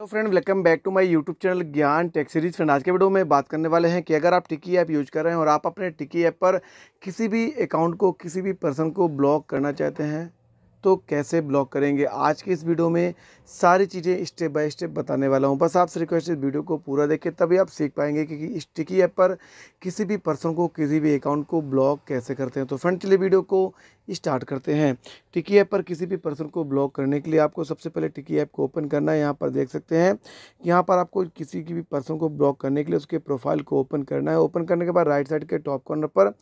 तो friend welcome back to my YouTube channel Gyan tech series friend आज के video में बात करने वाले हैं कि अगर आप टिकी ऐप यूज कर रहे हैं और आप अपने टिकी ऐप पर किसी भी अकाउंट को किसी भी पर्सन को ब्लॉक करना चाहते हैं तो कैसे ब्लॉक करेंगे आज के इस वीडियो में सारी चीज़ें स्टेप बाय स्टेप बताने वाला हूँ बस आपसे रिक्वेस्ट इस वीडियो को पूरा देखें तभी आप सीख पाएंगे कि स्टिकी ऐप पर किसी भी पर्सन को किसी भी अकाउंट को ब्लॉक कैसे करते हैं तो फ्रेंड चलिए वीडियो को स्टार्ट करते हैं टिकी ऐप पर किसी भी पर्सन को ब्लॉक करने के लिए आपको सबसे पहले टिकी ऐप को ओपन करना है यहाँ पर देख सकते हैं यहाँ पर आपको किसी की भी पर्सन को ब्लॉक करने के लिए उसके प्रोफाइल को ओपन करना है ओपन करने के बाद राइट साइड के टॉप कॉर्नर पर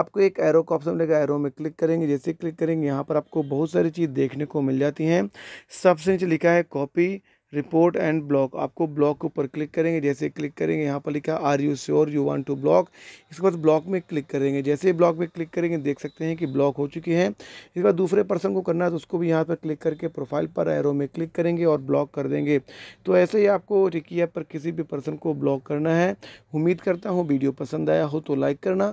आपको एक एरो का ऑप्शन मिलेगा एरो में क्लिक करेंगे जैसे क्लिक करेंगे यहाँ पर आपको बहुत सारी चीज़ देखने को मिल जाती हैं सबसे नीचे लिखा है कॉपी रिपोर्ट एंड ब्लॉक आपको ब्लॉक के ऊपर क्लिक करेंगे जैसे क्लिक करेंगे यहाँ पर लिखा are you sure you want to block इसके बाद ब्लॉक में क्लिक करेंगे जैसे ही ब्लॉक में क्लिक करेंगे देख सकते हैं कि ब्लॉक हो चुकी है इसके बाद दूसरे पर्सन को करना है तो उसको भी यहाँ पर क्लिक करके प्रोफाइल पर एरो में क्लिक करेंगे और ब्लॉक कर देंगे तो ऐसे ही आपको रिकी ऐप पर किसी भी पर्सन को ब्लॉक करना है उम्मीद करता हूँ वीडियो पसंद आया हो तो लाइक करना